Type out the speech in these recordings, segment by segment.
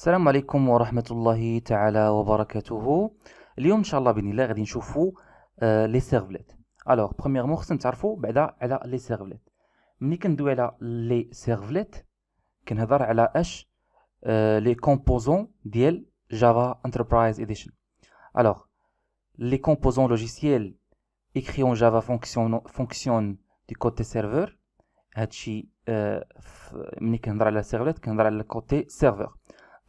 السلام عليكم ورحمة الله تعالى وبركاته اليوم إن شاء الله بإذن الله غادي نشوفو آه، لي سيرفليت الوغ بخومييغمون خصنا نتعرفو بعدا على لي سيرفليت ملي كندوي على لي سيرفليت كنهضر على اش آه، لي كومبوزون ديال جافا انتربرايز اديشن الوغ لي كومبوزون لوجيسيال إكخي أون جافا فونكسيون fonctionne du côté serveur. هادشي ملي كنهضر على سيرفليت كنهضر على الكوتي سيرفور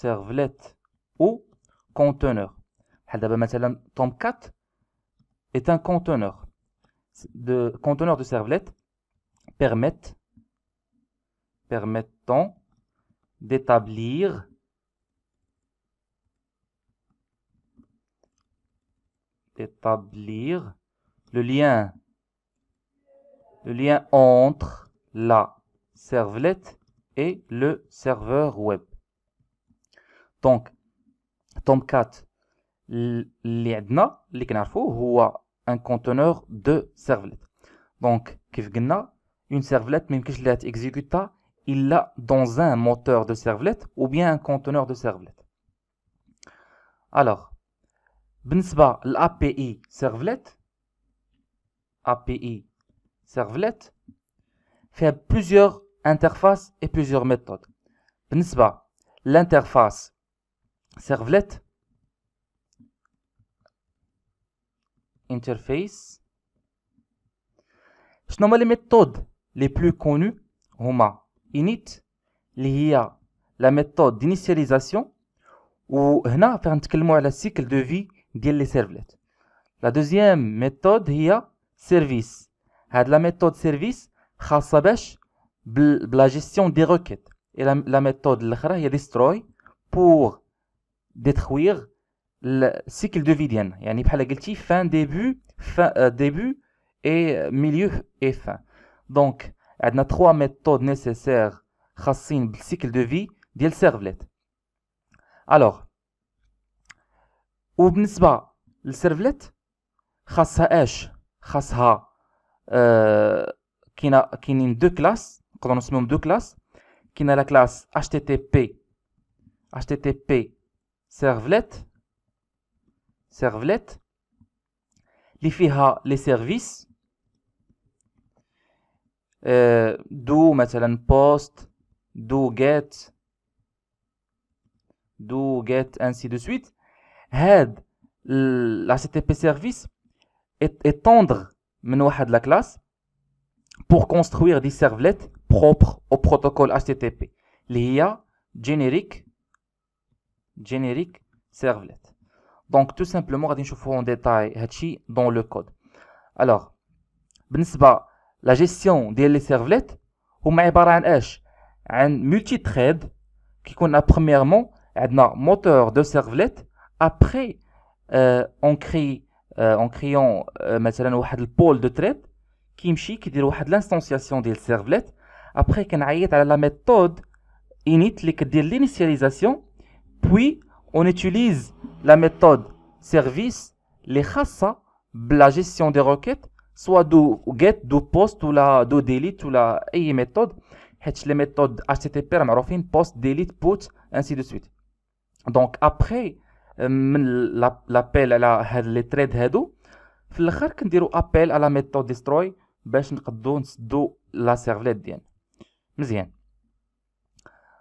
servlette ou conteneur بحال 4 مثلا 4 est un conteneur de conteneur de servlette permettent permettant d'établir d'établir le lien le lien entre la servlette et le serveur web donc Tomcat, 4 un, a, un conteneur de servlet. Donc comme a Une servlet, même que je l'ai exécutée, il l'a dans un moteur de servlet ou bien un conteneur de servlet. Alors, l'API servlet, API servlet, fait plusieurs interfaces et plusieurs méthodes. l'interface سيرفلت انترفيس شنو هما لي ميثود لي بلو كونو هما init اللي هي لا ميثود دينيسياليزاسيون وهنا فين نتكلموا على سيكل دو في ديال لي سيرفلت لا دوزيام ميثود هي سيرفيس هاد لا ميثود سيرفيس خاصه باش بلا جيستيون دي روكيت اي لا ميثود الاخرى هي ديستروي بور détruire le cycle de vie. Il y a des fin, début, euh, début, euh, milieu et fin. Donc, il y a trois méthodes nécessaires pour le cycle de vie de la servet. Alors, où est le servet? Il y a deux classes, on deux classes, qui a la classe HTTP servlet. Servlet, les les services, D'où, euh, do, مثلا post, do get, do get, ainsi de suite. head, la service, est, étendre من de la classe pour construire des Servlets propres au protocole HTTP. L'IA générique générique servlet. Donc tout simplement, on va voir en détail dans le code. Alors, la gestion des les servlets, un un multi trade qui est premièrement un moteur de servlet après euh, on crée un euh, en créant euh, de trade qui est des l'instanciation des servlet après qu'on عيط la méthode init qui est l'initialisation puis, on utilise la méthode service, les chassa, la gestion des requêtes, soit du get, du post, ou la, du delete, ou la et méthode. Les méthodes HTTP, post, delete, put, ainsi de suite. Donc, après euh, l'appel à les trades destroy, في الاخر faire à à la méthode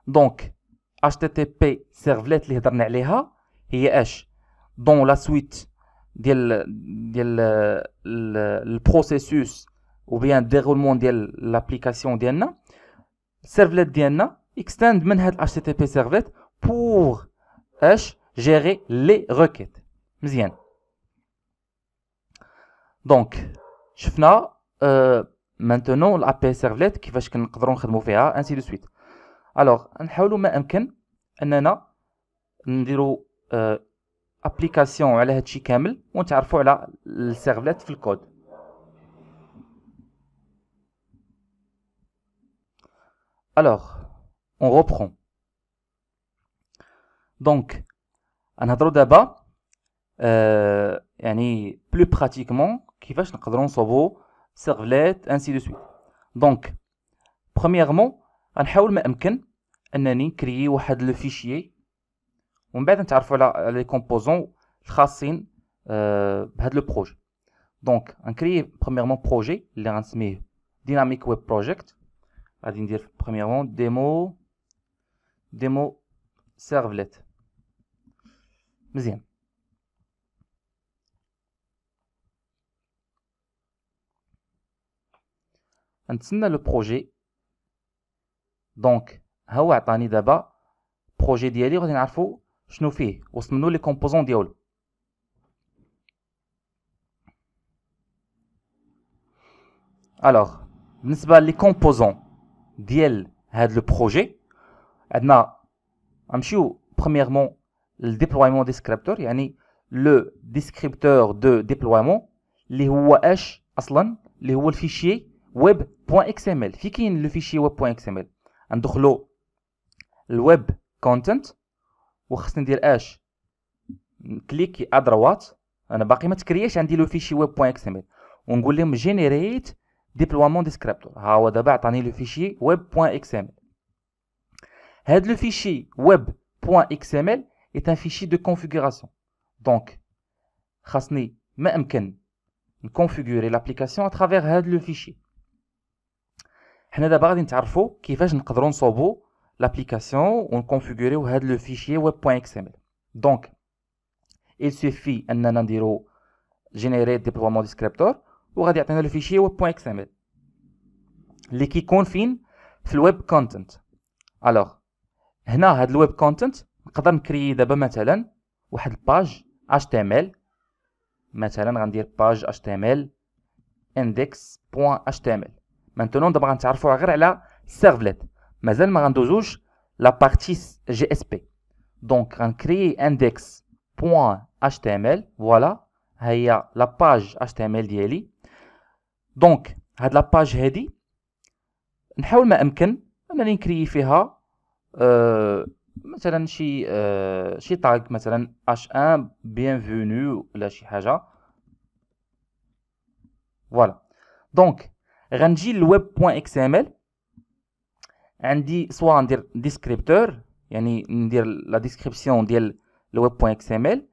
Donc HTTP سيرفليت اللي هضرنا عليها هي اش دون لا سويت ديال ديال البروسيسوس او بيان ديرولمون ديال لابليكاسيون ديالنا سيرفلت ديالنا اكستند من هاد الاش تي تي بي سيرفلت بور اش جيري لي روكيت مزيان دونك شفنا مانتونون الابي سيرفلت كيفاش كنقدروا نخدموا فيها انسي دو سويت الوغ نحاولوا ما امكن اننا نديروا ابليكاسيون آه، على هادشي كامل ونتعرفوا على السيرفلات في الكود الوغ اون روبرون دونك نهضروا دابا اه يعني بلو براتيكمون كيفاش نقدروا نصوبوا سيرفلات انسي دو سويت دونك premièrement غنحاول ما امكن انني نكريي واحد لو فيشيي ومن بعد نتعرفوا على لي كومبوزون الخاصين آه، بهذا لو بروجي دونك غنكريي بروميرمون بروجي اللي غنسميه ديناميك ويب بروجيكت غادي ندير بروميرمون ديمو ديمو سيرفليت مزيان نتسنى لو بروجي دونك ها هو عطاني دابا بروجي ديالي غادي نعرفو شنو فيه وصل منو لي كومبوزون ديالو الوغ بالنسبه لي كومبوزون ديال هاد لو بروجي عندنا غنمشيو بريميرمون للديبلويمون ديسكريبتور يعني لو ديسكريبتور دو ديبلويمون اللي هو اش اصلا اللي هو الفيشيي ويب.xml في كاين لو فيشيي ويب.xml ندخلو الويب كونتنت وخصني ندير اش كليك ادروات انا باقي ما تكرياش عندي لو فيشي ويب بوين اكس ام ال ونقول لهم جينيريت ديبلوامون ديسكريبتور ها هو دابا عطاني لو فيشي ويب بوين اكس ام ال هاد لو فيشي ويب بوين اكس ام ال ايت ان فيشي دو كونفيغوراسيون دونك خاصني ما امكن نكونفيغوري لابليكاسيون à هاد لو فيشي حنا دابا غادي نتعرفوا كيفاش نقدروا نصوبوا لابليكاسيون ونكونفيغوريو هذا لو فيشي ال دونك il suffit اننا نديرو جينيري ديبلومون ديسكريبتور وغادي يعطينا لو فيشي ويب ال اللي كيكون فين في الويب كونتنت الوغ هنا هاد الويب كونتنت نقدر نكري دابا مثلا واحد الباج html مثلا غندير باج html index.html مانتونون دابا غنتعرفوها غير على سيرفليت مازال ما غندوزوش لا بارتي جي اس بي دونك غنكريي اندكس بوين اتش تي فوالا ها هي لا باج اتش ديالي دونك هاد لا باج هادي نحاول ما امكن انني نكريي فيها أه مثلا شي أه شي تاغ مثلا اش ان بيانفونو ولا شي حاجه فوالا دونك غنجي للويب بوان ال عندي سوا ندير ديسكريبتور يعني ندير لا ديسكريبسيون ديال الويب بوان ال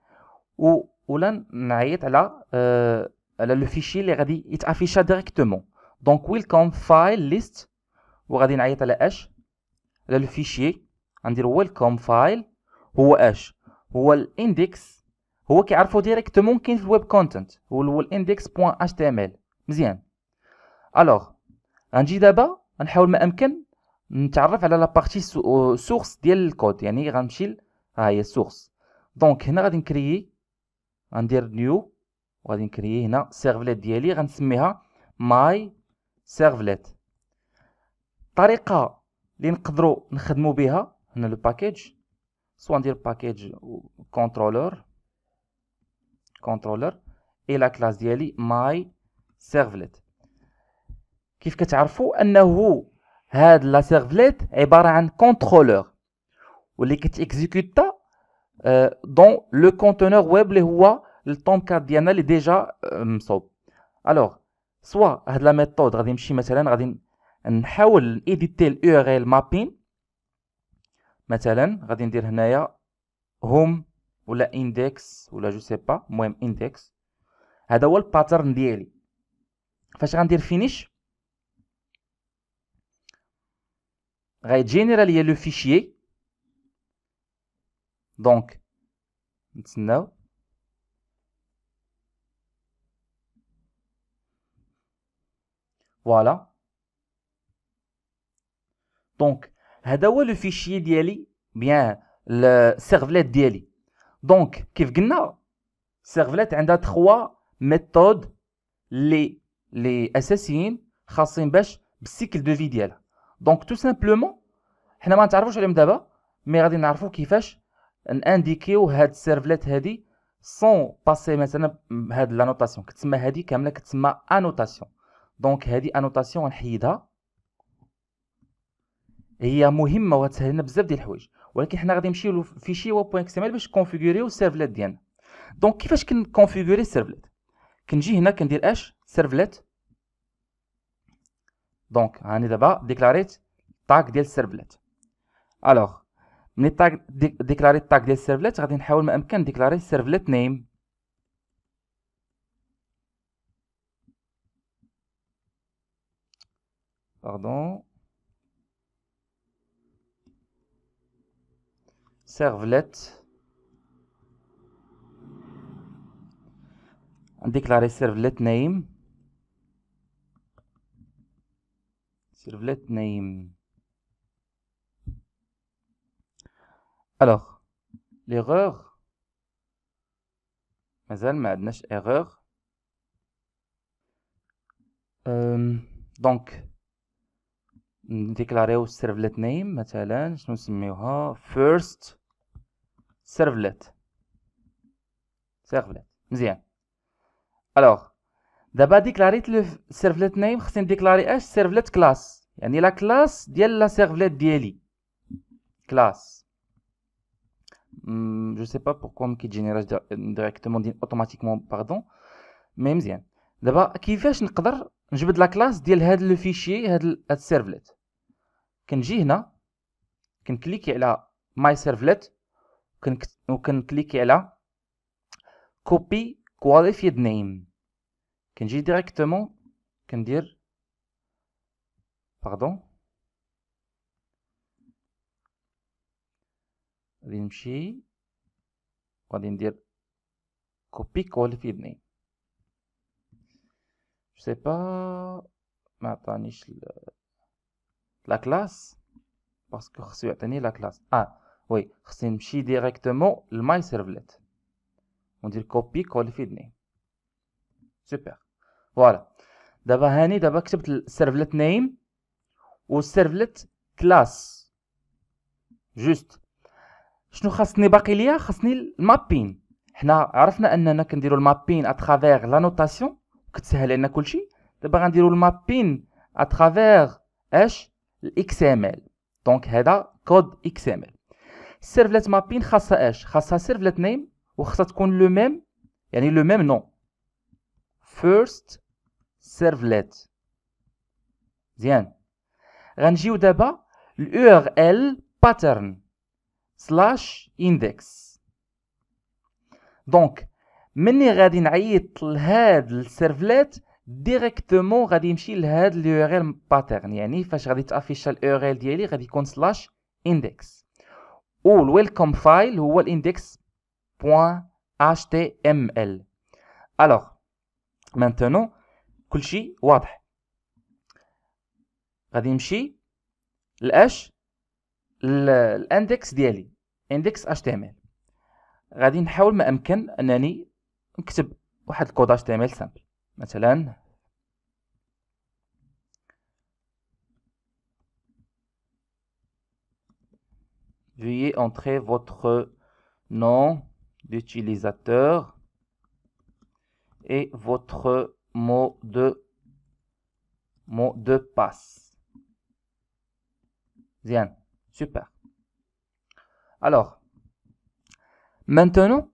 و ولا نعيط على أه على لو فيشي اللي غادي يتافيشا ديريكتومون دونك ويلكم فايل ليست وغادي نعيط على اش على لو فيشي غندير ويلكم فايل هو اش هو الاندكس هو كيعرفو ديريكتومون كاين في الويب كونتنت هو الاندكس بوان ال مزيان الوغ غنجي دابا غنحاول ما امكن نتعرف على لابارتي سورس ديال الكود يعني غنمشي ها هي السورس دونك هنا غادي نكريي غندير نيو وغادي نكريي هنا سيرفليت ديالي غنسميها ماي سيرفليت الطريقه اللي نقدروا نخدموا بها هنا لو باكيج سوا ندير باكيج كونترولر كونترولر اي لا كلاس ديالي ماي سيرفليت كيف كتعرفوا انه هاد لا سيرفليت عباره عن كونترولور واللي كتيكزيكوتا دون لو كونتينر ويب اللي هو التومكات ديالنا اللي ديجا آه، مصوب الوغ سوا هاد لا ميثود غادي نمشي مثلا غادي نحاول ايديتي اليو ار ال مابين مثلا غادي ندير هنايا هوم ولا اندكس ولا جو سي با المهم اندكس هذا هو الباترن ديالي فاش غندير فينيش General, il y a le fichier. Donc, maintenant, Voilà. Donc, le fichier d'ali, bien le servlet d'ali. Donc, كيف la servlet a trois méthodes les les اساسيين خاصين باش de دو Donc tout simplement حنا ما نتعرفوش عليهم دابا مي غادي نعرفو كيفاش نانديكيو هاد السيرفلات هادي سون باسي مثلا هاد لانوتاسيون كتسمى هادي كامله كتسمى انوتاسيون دونك هادي انوتاسيون غنحيدها هي مهمه وغتسهل لنا بزاف ديال الحوايج ولكن حنا غادي نمشيو في شي بوين اكس ام ال باش كونفيغوريو السيرفلات ديالنا دونك كيفاش كنكونفيغوري السيرفلات كنجي هنا كندير اش سيرفلات دونك هاني دابا ديكلاريت تاك ديال السيرفلات الوغ ملي تاك ديكلاري تاك ديال السيرفلات غادي نحاول ما امكن ديكلاري السيرفلات نيم باردون سيرفلت نديكلاري سيرفلت نيم سيرفلت نيم Alors, l'erreur, مازال ما عندناش erreur. Euh, donc, نديكلاريو السيرفلت نيم مثلا شنو نسميوها first سيرفلت سيرفلت مزيان الوغ دابا ديكلاريت لو سيرفلت نيم خصني نديكلاري اش سيرفلت كلاس يعني لا كلاس ديال لا سيرفلت ديالي كلاس Hmm, je sais pas pourquoi me كيتجينيراج ديريكتومون ديال اوتوماتيكمون باردون مي مزيان دابا كيفاش نقدر نجبد لا كلاس ديال هاد لو فيشي هاد السيرفلت كنجي هنا كنكليكي على ماي سيرفليت وكنكليكي على كوبي كواليفيد نيم كنجي ديريكتومون كندير باردون غادي نمشي وغادي ندير كوبي كول في يدني جو سي با ما عطانيش لا كلاس باسكو خصو يعطيني لا كلاس اه وي خصني نمشي ديريكتومون لماي سيرفليت وندير كوبي كول في يدني سوبر فوالا دابا هاني دابا كتبت السيرفلت نيم والسيرفلت كلاس جوست شنو خاصني باقي ليا خاصني المابين حنا عرفنا اننا كنديروا المابين اترافير لا نوتاسيون كتسهل لنا كلشي دابا غنديروا المابين اترافير اش الاكس ام ال دونك هذا كود اكس ام ال السيرفلت مابين خاصها اش خاصها سيرفلت نيم وخاصها تكون لو ميم يعني لو ميم نو فيرست سيرفلت مزيان غنجيو دابا الاور ار ال باترن سلاش اندكس دونك مني غادي نعيط لهاد السيرفلات ديريكتومون غادي يمشي لهاد ال باترن يعني فاش غادي تافيشا ال ديالي غادي يكون سلاش اندكس و الويلكم فايل هو الاندكس بوان ال الوغ مانتونو كلشي واضح غادي نمشي لاش الاندكس ديالي اندكس اش تي ام ال غادي نحاول ما امكن انني نكتب واحد الكود اش تي ام ال سامبل مثلا veuillez entrer votre nom d'utilisateur et votre mot de mot de passe. Bien. Super. Alors, maintenant,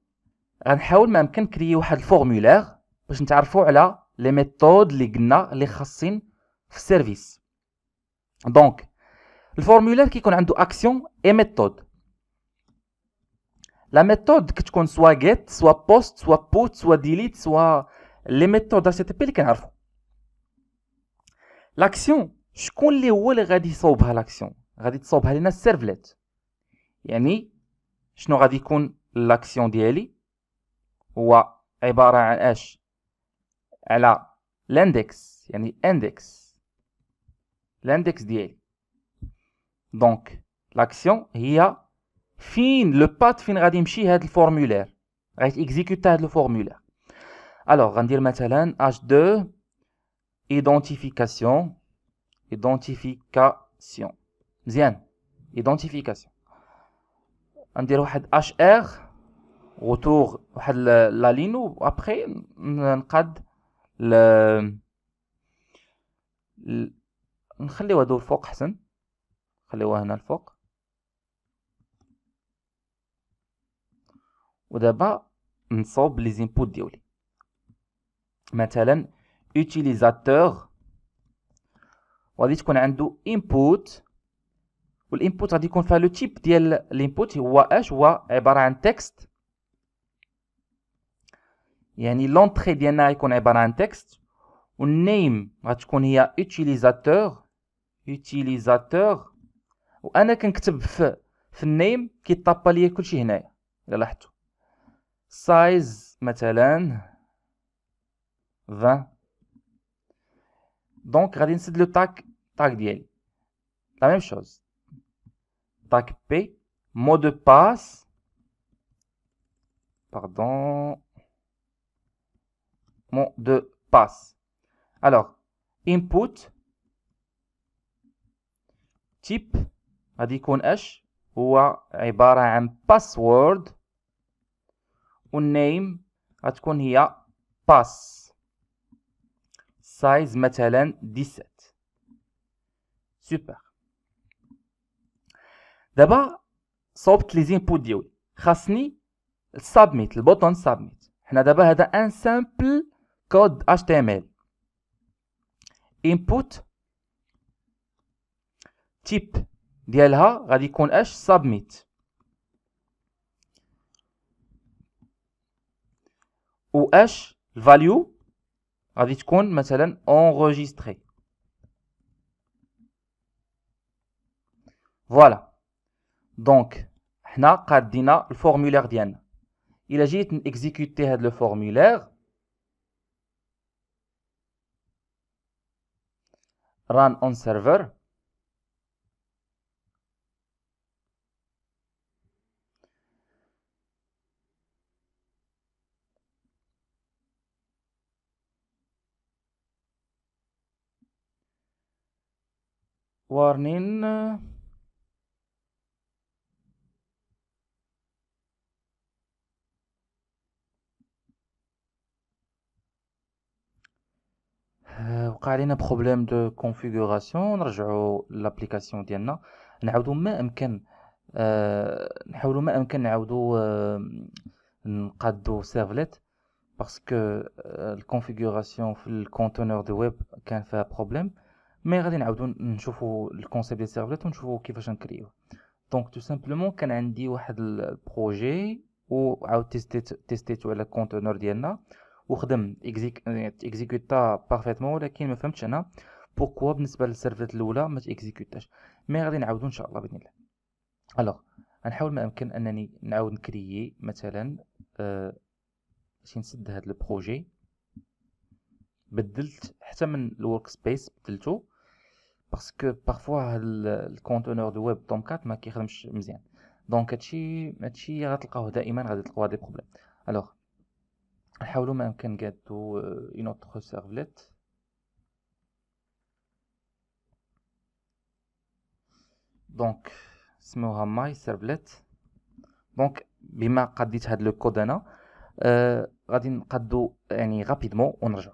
غنحاول ما يمكن كريي واحد الفورمولير باش نتعرفوا على لي ميثود اللي قلنا اللي خاصين في السيرفيس دونك الفورمولير كيكون عنده اكسيون اي ميثود لا ميثود كتكون سوا جيت سوا بوست سوا بوت سوا ديليت سوا لي ميثود اتش تي بي اللي كنعرفو لاكسيون شكون اللي هو اللي غادي يصوبها لاكسيون غادي تصوبها لنا السيرفليت يعني شنو غادي يكون لاكسيون ديالي هو عبارة عن اش على الاندكس يعني اندكس الاندكس ديالي دونك لاكسيون هي فين لو بات فين غادي يمشي هاد الفورمولير غادي اكزيكوتا هاد الفورمولير الوغ غندير مثلا اش 2 ايدونتيفيكاسيون ايدونتيفيكاسيون مزيان ايدونتيفيكاسيون ندير واحد اش ار روتور واحد لا لين وابخي نقاد ل نخليو هادو الفوق حسن نخليوها هنا الفوق ودابا نصوب لي زينبوت ديالي مثلا utilisateur وغادي تكون عنده input والانبوت غادي يكون فيها لو تيب ديال الانبوت هو اش هو عباره عن تكست يعني لونتري ديالنا غيكون عباره عن تكست والنيم غتكون هي اوتيليزاتور utilisateur وانا كنكتب في في النيم كيطابا ليا كلشي هنايا الا لاحظتوا سايز مثلا 20 دونك غادي نسد لو تاك تاك ديالي لا ميم شوز Tag P, mot de passe, pardon, mot de passe. Alors, input, type, adicon H, ou à password. Un password qu'on y a passe. size مثلا 17 Super. دابا صوبت لي زينبوت ديالي خاصني سابميت البوطون سابميت حنا دابا هذا ان سامبل كود اتش تي ام ال انبوت تيب ديالها غادي يكون اش سابميت و اش الفاليو غادي تكون مثلا انريجستري فوالا voilà. دونك حنا قادينا الفورمولير ديالنا الا جيت نيكزيكوتي هاد لو فورمولير ران اون سيرفر warning وقع علينا بروبليم دو كونفيغوراسيون نرجعوا لابليكاسيون ديالنا نعاودوا ما امكن آه، نحاولوا ما امكن نعاودوا آه، نقادو سيرفليت باسكو آه، الكونفيغوراسيون في الكونتينر دو ويب كان فيها بروبليم مي غادي نعاودو نشوفو الكونسيبت ديال سيرفليت ونشوفو كيفاش نكريو دونك تو سامبلومون كان عندي واحد البروجي وعاود تيستيتو على الكونتينر ديالنا وخدم اكزيكوتا بارفيتمون ولكن ما فهمتش انا بوركوا بالنسبه للسيرفرات الاولى ما تيكزيكوتاش مي غادي نعاودو ان شاء الله باذن الله الوغ غنحاول ما امكن انني نعاود نكريي مثلا أه نسد هاد البروجي بدلت حتى من الورك سبيس بدلتو باسكو بارفوا الكونتينر دو ويب دومكات ما كيخدمش مزيان دونك هادشي هادشي غتلقاوه دائما غادي تلقاو هاد لي بروبليم الوغ On va faire une autre servlette. Donc, on va faire servlette. Donc, on va faire le code. On va faire un rapidement. On rejette.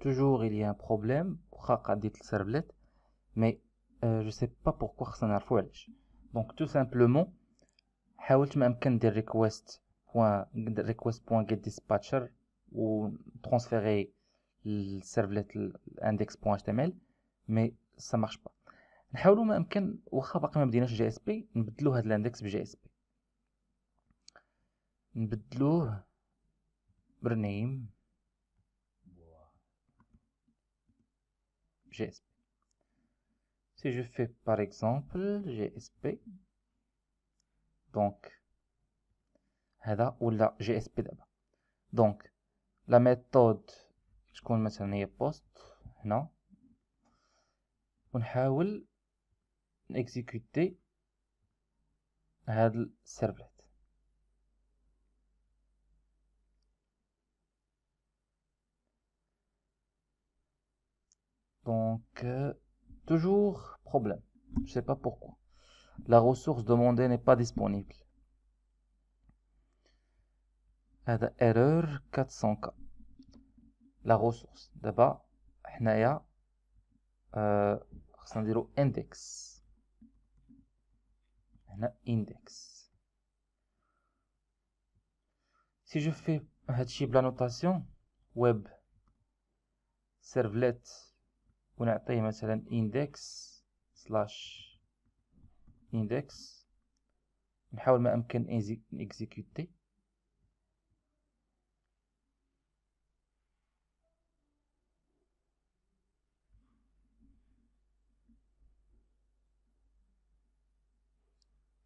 Toujours, il y a un problème. On va faire une servlette. Mais je ne sais pas pourquoi ça n'a pas de دونك تو سامبلومون حاولت ما امكن ندير ريكويست بوان ريكويست بوان جيت ديسباتشر و ترانسفيري للسيرفليت الاندكس بوان اتش تي ام ال مي سا مارش با نحاولوا ما امكن واخا باقي ما بديناش جي اس بي نبدلو هاد الاندكس بجي اس بي نبدلوه برنيم جي اس Si je fais par exemple GSP, donc, ou la GSP d'abord. Donc, la méthode, je c'est un post, non on حاول exécuter هذا servlet donc euh, Toujours problème. Je ne sais pas pourquoi. La ressource demandée n'est pas disponible. erreur 400K. La ressource. D'abord, حنايا خصنا euh, index. هنا index. Si je fais un la notation web servlet ونعطيه مثلا index سلاش index نحاول ما أمكن نكزيكيوتي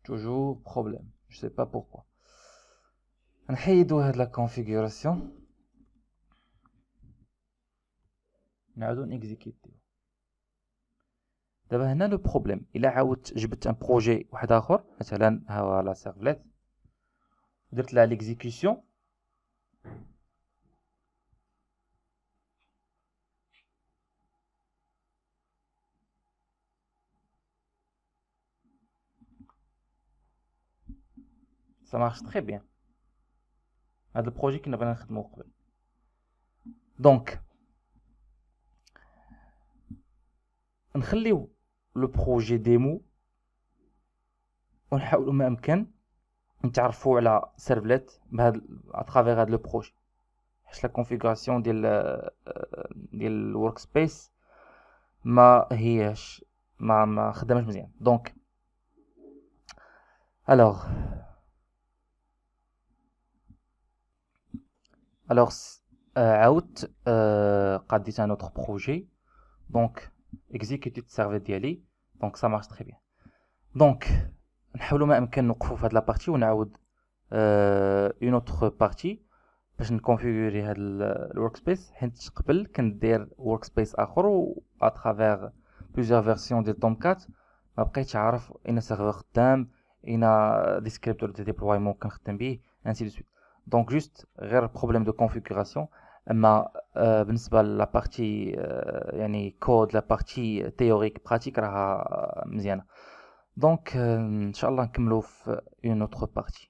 توجور problème. Je sais pas pourquoi. نحيدو هاد لا كونفيغوراسيون نعاودو نيكزيكيتيو دابا هنا لو بروبليم الا عاودت جبت ان بروجي واحد اخر مثلا ها هو لا سيرفليت درت لها ليكزيكسيون سا مارش تري بيان هاد البروجي كنا بغينا نخدمو قبل دونك نخليو لو بروجي ديمو ونحاولوا ما امكن نتعرفوا على سيرفليت بهاد اترافير هاد لو بروجي حيت لا كونفيغوراسيون ديال ديال الورك سبيس ما هياش ما ما خدامش مزيان دونك الوغ الوغ عاودت قديت ان اوتر بروجي دونك exécuter le serveur DLI, donc ça marche très bien donc nous hâblant un peu de nos qu'ouf à la partie on euh, une autre partie parce qu'on configure le workspace huit qu'plus que workspace à travers plusieurs versions de Tomcat après tu as un serveur Tom et un des de déploiement que je ainsi de suite donc juste rares problème de configuration ma principalement la partie y a ni code la partie théorique pratique là mise y en donc insha'allah qu'je me loue une autre partie